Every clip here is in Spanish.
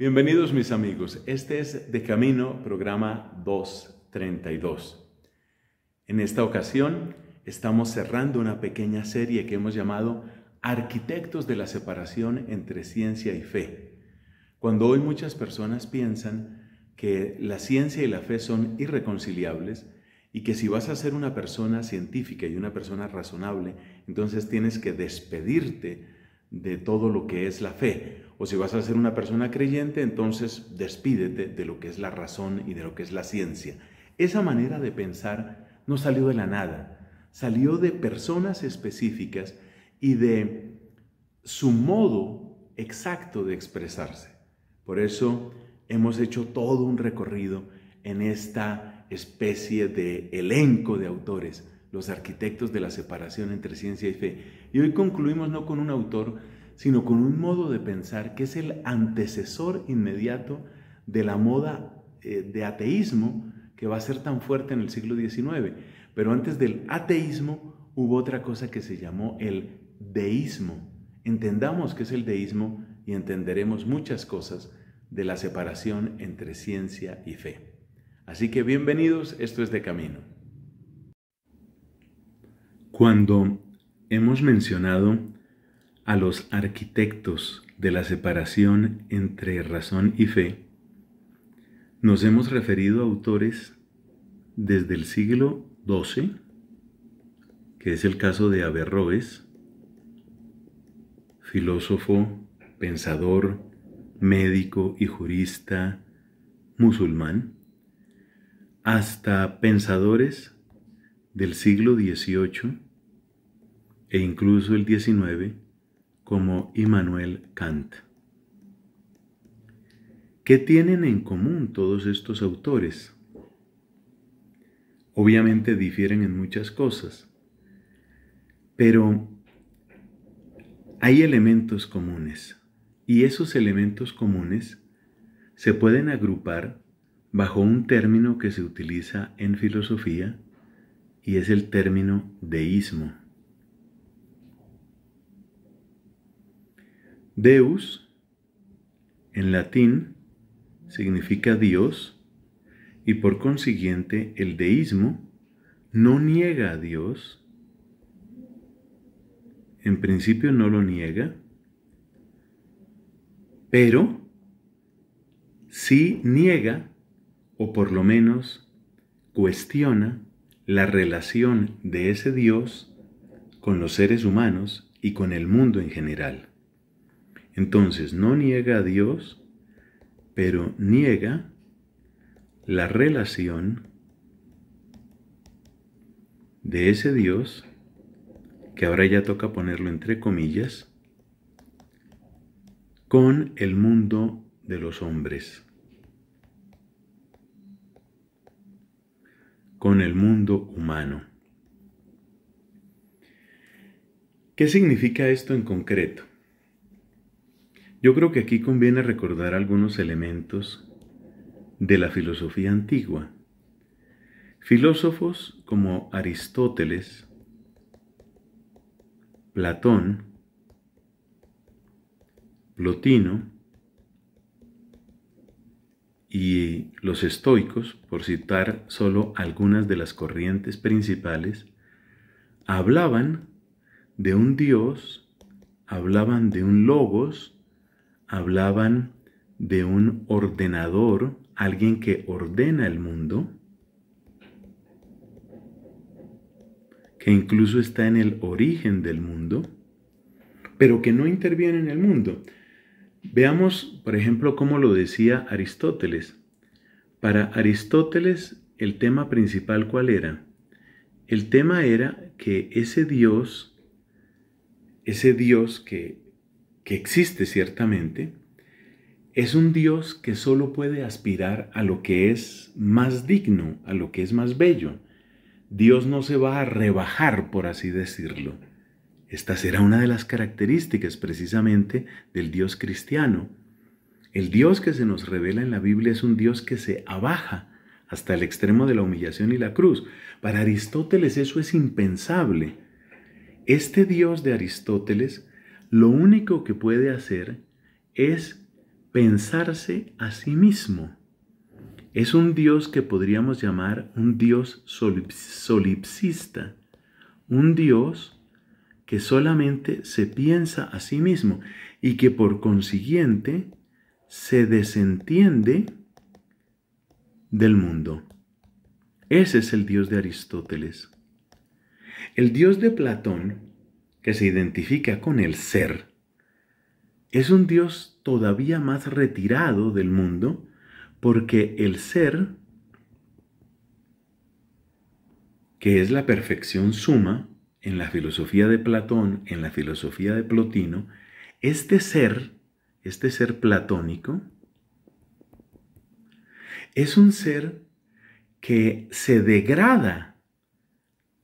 Bienvenidos mis amigos, este es De Camino, programa 232. En esta ocasión estamos cerrando una pequeña serie que hemos llamado Arquitectos de la Separación entre Ciencia y Fe. Cuando hoy muchas personas piensan que la ciencia y la fe son irreconciliables y que si vas a ser una persona científica y una persona razonable, entonces tienes que despedirte de todo lo que es la fe. O si vas a ser una persona creyente, entonces despídete de lo que es la razón y de lo que es la ciencia. Esa manera de pensar no salió de la nada, salió de personas específicas y de su modo exacto de expresarse. Por eso hemos hecho todo un recorrido en esta especie de elenco de autores los arquitectos de la separación entre ciencia y fe. Y hoy concluimos no con un autor, sino con un modo de pensar que es el antecesor inmediato de la moda eh, de ateísmo que va a ser tan fuerte en el siglo XIX. Pero antes del ateísmo hubo otra cosa que se llamó el deísmo. Entendamos qué es el deísmo y entenderemos muchas cosas de la separación entre ciencia y fe. Así que bienvenidos, esto es de camino. Cuando hemos mencionado a los arquitectos de la separación entre razón y fe, nos hemos referido a autores desde el siglo XII, que es el caso de Averroes, filósofo, pensador, médico y jurista musulmán, hasta pensadores del siglo XVIII e incluso el 19 como Immanuel Kant. ¿Qué tienen en común todos estos autores? Obviamente difieren en muchas cosas, pero hay elementos comunes y esos elementos comunes se pueden agrupar bajo un término que se utiliza en filosofía y es el término deísmo. Deus, en latín, significa Dios y por consiguiente el deísmo no niega a Dios. En principio no lo niega, pero sí niega, o por lo menos cuestiona, la relación de ese Dios con los seres humanos y con el mundo en general. Entonces, no niega a Dios, pero niega la relación de ese Dios, que ahora ya toca ponerlo entre comillas, con el mundo de los hombres, con el mundo humano. ¿Qué significa esto en concreto? Yo creo que aquí conviene recordar algunos elementos de la filosofía antigua. Filósofos como Aristóteles, Platón, Plotino y los estoicos, por citar solo algunas de las corrientes principales, hablaban de un Dios, hablaban de un logos, hablaban de un ordenador, alguien que ordena el mundo, que incluso está en el origen del mundo, pero que no interviene en el mundo. Veamos, por ejemplo, cómo lo decía Aristóteles. Para Aristóteles, el tema principal cuál era? El tema era que ese Dios, ese Dios que que existe ciertamente, es un Dios que solo puede aspirar a lo que es más digno, a lo que es más bello. Dios no se va a rebajar, por así decirlo. Esta será una de las características precisamente del Dios cristiano. El Dios que se nos revela en la Biblia es un Dios que se abaja hasta el extremo de la humillación y la cruz. Para Aristóteles eso es impensable. Este Dios de Aristóteles lo único que puede hacer es pensarse a sí mismo. Es un Dios que podríamos llamar un Dios solipsista, un Dios que solamente se piensa a sí mismo y que por consiguiente se desentiende del mundo. Ese es el Dios de Aristóteles. El Dios de Platón que se identifica con el ser, es un Dios todavía más retirado del mundo porque el ser, que es la perfección suma, en la filosofía de Platón, en la filosofía de Plotino, este ser, este ser platónico, es un ser que se degrada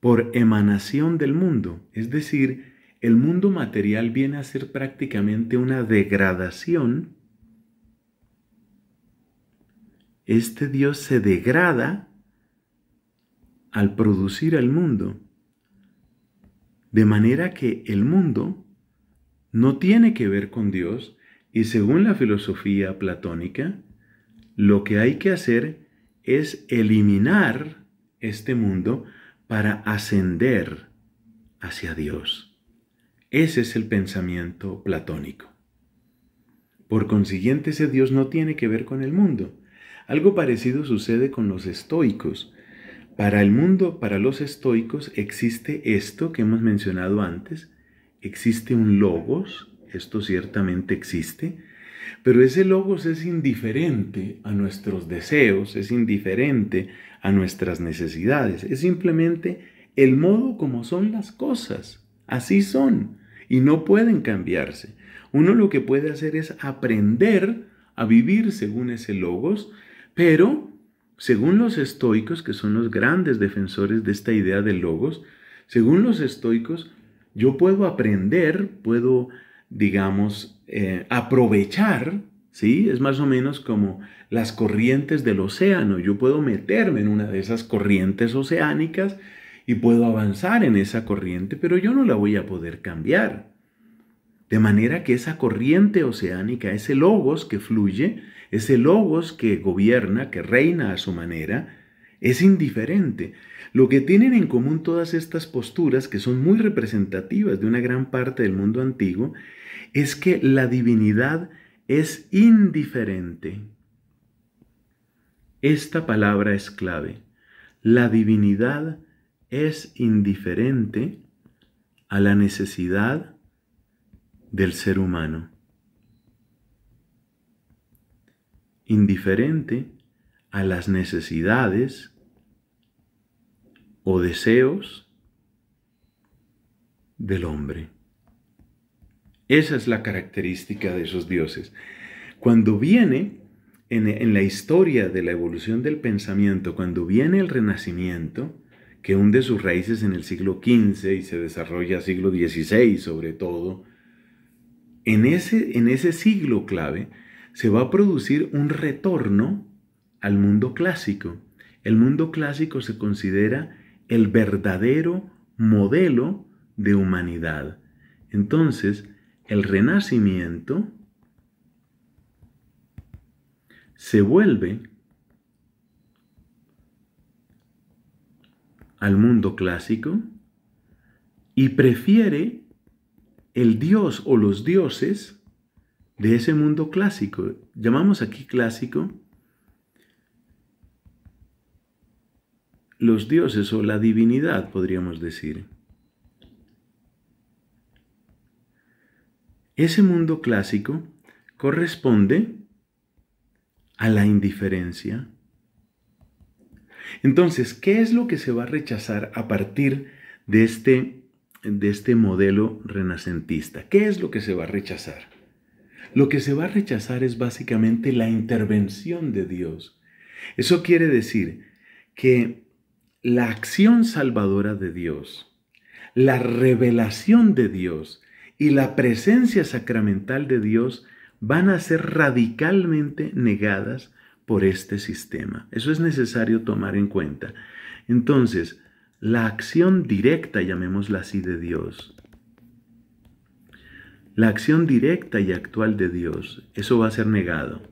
por emanación del mundo, es decir, el mundo material viene a ser prácticamente una degradación. Este Dios se degrada al producir al mundo, de manera que el mundo no tiene que ver con Dios y según la filosofía platónica, lo que hay que hacer es eliminar este mundo para ascender hacia Dios. Ese es el pensamiento platónico. Por consiguiente, ese Dios no tiene que ver con el mundo. Algo parecido sucede con los estoicos. Para el mundo, para los estoicos, existe esto que hemos mencionado antes. Existe un logos, esto ciertamente existe, pero ese logos es indiferente a nuestros deseos, es indiferente a nuestras necesidades, es simplemente el modo como son las cosas. Así son y no pueden cambiarse. Uno lo que puede hacer es aprender a vivir según ese logos, pero según los estoicos, que son los grandes defensores de esta idea del logos, según los estoicos, yo puedo aprender, puedo digamos, eh, aprovechar, ¿sí? Es más o menos como las corrientes del océano. Yo puedo meterme en una de esas corrientes oceánicas y puedo avanzar en esa corriente, pero yo no la voy a poder cambiar. De manera que esa corriente oceánica, ese logos que fluye, ese logos que gobierna, que reina a su manera, es indiferente. Lo que tienen en común todas estas posturas, que son muy representativas de una gran parte del mundo antiguo, es que la divinidad es indiferente. Esta palabra es clave. La divinidad es indiferente a la necesidad del ser humano. Indiferente a las necesidades o deseos del hombre. Esa es la característica de esos dioses. Cuando viene en, la historia de la evolución del pensamiento, cuando viene el Renacimiento, que hunde sus raíces en el siglo XV y se desarrolla siglo XVI sobre todo, en ese, en ese siglo clave se va a producir un retorno al mundo clásico. El mundo clásico se considera el verdadero modelo de humanidad. Entonces, el renacimiento se vuelve al mundo clásico y prefiere el dios o los dioses de ese mundo clásico. Llamamos aquí clásico los dioses o la divinidad, podríamos decir. Ese mundo clásico corresponde a la indiferencia. Entonces, ¿qué es lo que se va a rechazar a partir de este, de este modelo renacentista? ¿Qué es lo que se va a rechazar? Lo que se va a rechazar es básicamente la intervención de Dios. Eso quiere decir que la acción salvadora de Dios, la revelación de Dios, y la presencia sacramental de Dios van a ser radicalmente negadas por este sistema. Eso es necesario tomar en cuenta. Entonces, la acción directa, llamémosla así, de Dios, la acción directa y actual de Dios, eso va a ser negado.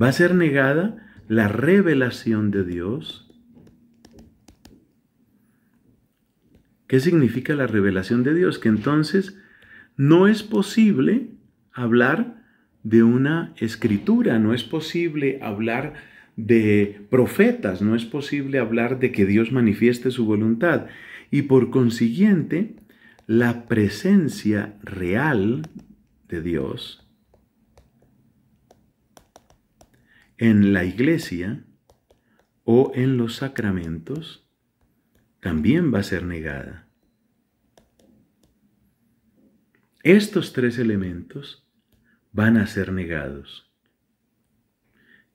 Va a ser negada la revelación de Dios, ¿Qué significa la revelación de Dios? Que entonces no es posible hablar de una escritura, no es posible hablar de profetas, no es posible hablar de que Dios manifieste su voluntad. Y por consiguiente, la presencia real de Dios en la iglesia o en los sacramentos también va a ser negada. Estos tres elementos van a ser negados.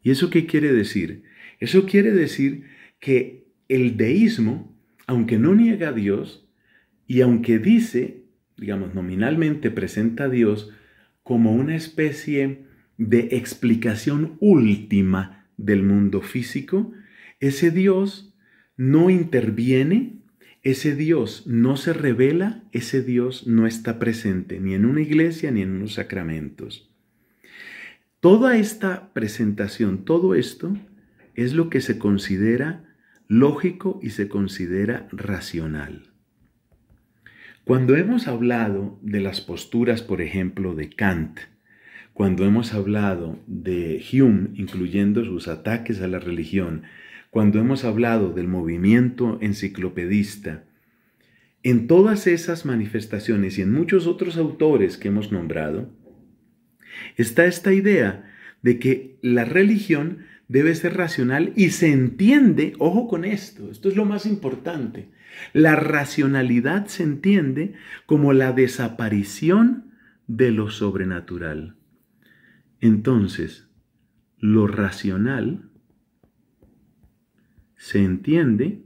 ¿Y eso qué quiere decir? Eso quiere decir que el deísmo, aunque no niega a Dios, y aunque dice, digamos, nominalmente presenta a Dios como una especie de explicación última del mundo físico, ese Dios no interviene ese Dios no se revela, ese Dios no está presente, ni en una iglesia ni en unos sacramentos. Toda esta presentación, todo esto, es lo que se considera lógico y se considera racional. Cuando hemos hablado de las posturas, por ejemplo, de Kant, cuando hemos hablado de Hume, incluyendo sus ataques a la religión, cuando hemos hablado del movimiento enciclopedista, en todas esas manifestaciones y en muchos otros autores que hemos nombrado, está esta idea de que la religión debe ser racional y se entiende, ojo con esto, esto es lo más importante, la racionalidad se entiende como la desaparición de lo sobrenatural. Entonces, lo racional se entiende,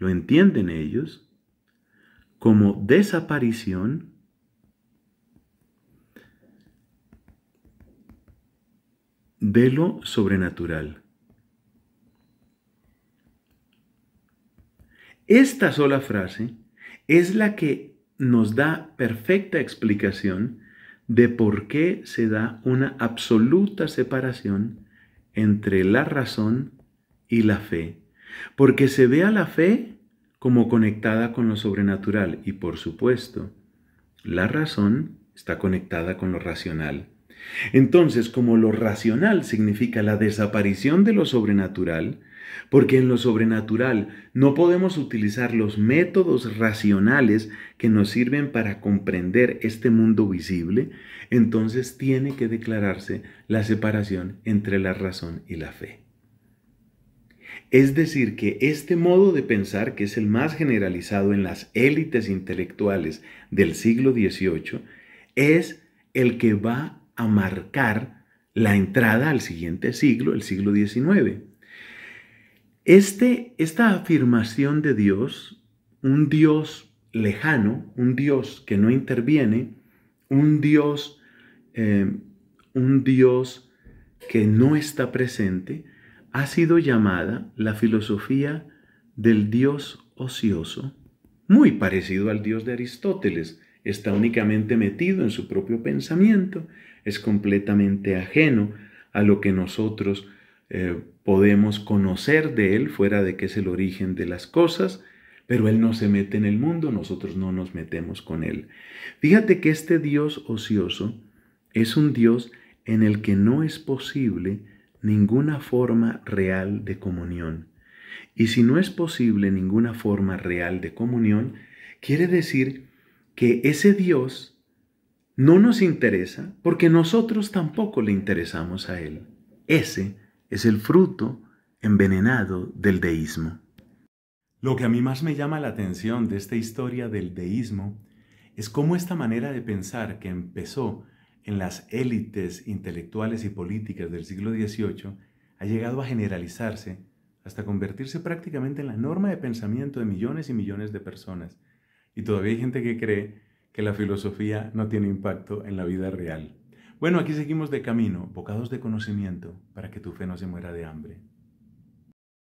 lo entienden ellos, como desaparición de lo sobrenatural. Esta sola frase es la que nos da perfecta explicación de por qué se da una absoluta separación entre la razón y la fe porque se ve a la fe como conectada con lo sobrenatural y por supuesto, la razón está conectada con lo racional. Entonces, como lo racional significa la desaparición de lo sobrenatural, porque en lo sobrenatural no podemos utilizar los métodos racionales que nos sirven para comprender este mundo visible, entonces tiene que declararse la separación entre la razón y la fe. Es decir, que este modo de pensar, que es el más generalizado en las élites intelectuales del siglo XVIII, es el que va a marcar la entrada al siguiente siglo, el siglo XIX. Este, esta afirmación de Dios, un Dios lejano, un Dios que no interviene, un Dios, eh, un Dios que no está presente, ha sido llamada la filosofía del Dios ocioso, muy parecido al Dios de Aristóteles. Está únicamente metido en su propio pensamiento, es completamente ajeno a lo que nosotros eh, podemos conocer de él, fuera de que es el origen de las cosas, pero él no se mete en el mundo, nosotros no nos metemos con él. Fíjate que este Dios ocioso es un Dios en el que no es posible ninguna forma real de comunión. Y si no es posible ninguna forma real de comunión, quiere decir que ese Dios no nos interesa porque nosotros tampoco le interesamos a Él. Ese es el fruto envenenado del deísmo. Lo que a mí más me llama la atención de esta historia del deísmo es cómo esta manera de pensar que empezó en las élites intelectuales y políticas del siglo XVIII ha llegado a generalizarse hasta convertirse prácticamente en la norma de pensamiento de millones y millones de personas. Y todavía hay gente que cree que la filosofía no tiene impacto en la vida real. Bueno, aquí seguimos de camino, bocados de conocimiento, para que tu fe no se muera de hambre.